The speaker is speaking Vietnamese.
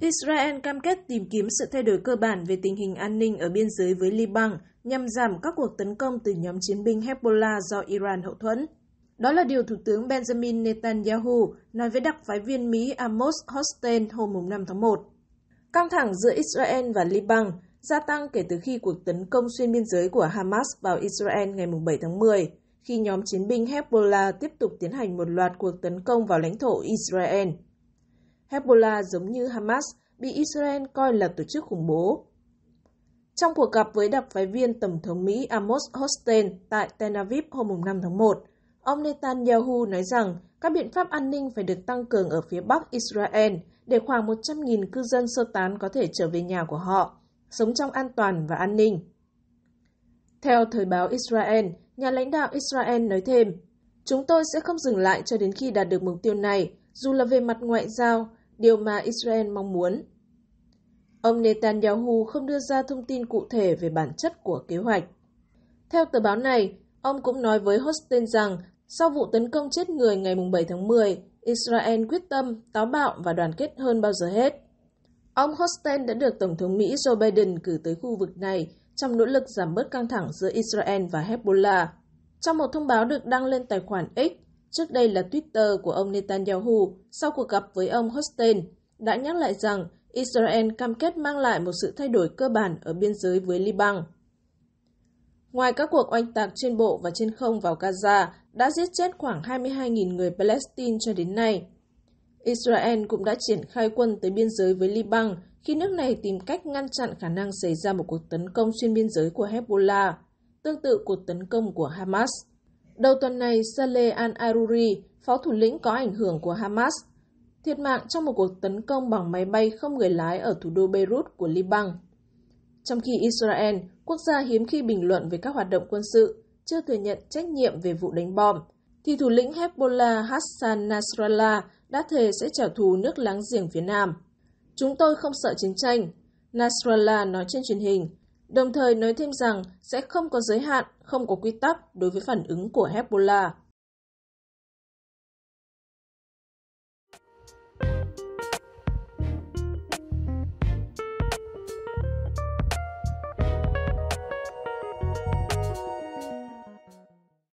Israel cam kết tìm kiếm sự thay đổi cơ bản về tình hình an ninh ở biên giới với Liban nhằm giảm các cuộc tấn công từ nhóm chiến binh Hezbollah do Iran hậu thuẫn. Đó là điều Thủ tướng Benjamin Netanyahu nói với đặc phái viên Mỹ Amos Hochstein hôm 5 tháng 1. Căng thẳng giữa Israel và Liban gia tăng kể từ khi cuộc tấn công xuyên biên giới của Hamas vào Israel ngày 7 tháng 10 khi nhóm chiến binh Hezbollah tiếp tục tiến hành một loạt cuộc tấn công vào lãnh thổ Israel. Hezbollah giống như Hamas bị Israel coi là tổ chức khủng bố. Trong cuộc gặp với đặc phái viên Tổng thống Mỹ Amos Hochstein tại Tel Aviv hôm 5 tháng 1, ông Netanyahu nói rằng các biện pháp an ninh phải được tăng cường ở phía bắc Israel để khoảng 100.000 cư dân sơ tán có thể trở về nhà của họ, sống trong an toàn và an ninh. Theo thời báo Israel, Nhà lãnh đạo Israel nói thêm, chúng tôi sẽ không dừng lại cho đến khi đạt được mục tiêu này, dù là về mặt ngoại giao, điều mà Israel mong muốn. Ông Netanyahu không đưa ra thông tin cụ thể về bản chất của kế hoạch. Theo tờ báo này, ông cũng nói với Hostin rằng sau vụ tấn công chết người ngày 7 tháng 10, Israel quyết tâm, táo bạo và đoàn kết hơn bao giờ hết. Ông Hostin đã được Tổng thống Mỹ Joe Biden cử tới khu vực này trong nỗ lực giảm bớt căng thẳng giữa Israel và Hezbollah. Trong một thông báo được đăng lên tài khoản X, trước đây là Twitter của ông Netanyahu sau cuộc gặp với ông Hostein, đã nhắc lại rằng Israel cam kết mang lại một sự thay đổi cơ bản ở biên giới với Liban. Ngoài các cuộc oanh tạc trên bộ và trên không vào Gaza đã giết chết khoảng 22.000 người Palestine cho đến nay, Israel cũng đã triển khai quân tới biên giới với Liban khi nước này tìm cách ngăn chặn khả năng xảy ra một cuộc tấn công xuyên biên giới của Hezbollah, tương tự cuộc tấn công của Hamas. Đầu tuần này, Saleh al-Aruri, phó thủ lĩnh có ảnh hưởng của Hamas, thiệt mạng trong một cuộc tấn công bằng máy bay không người lái ở thủ đô Beirut của Liban. Trong khi Israel, quốc gia hiếm khi bình luận về các hoạt động quân sự, chưa thừa nhận trách nhiệm về vụ đánh bom, thì thủ lĩnh Hezbollah Hassan Nasrallah đã thề sẽ trả thù nước láng giềng phía Nam. Chúng tôi không sợ chiến tranh, Nasrallah nói trên truyền hình, đồng thời nói thêm rằng sẽ không có giới hạn, không có quy tắc đối với phản ứng của Hezbollah.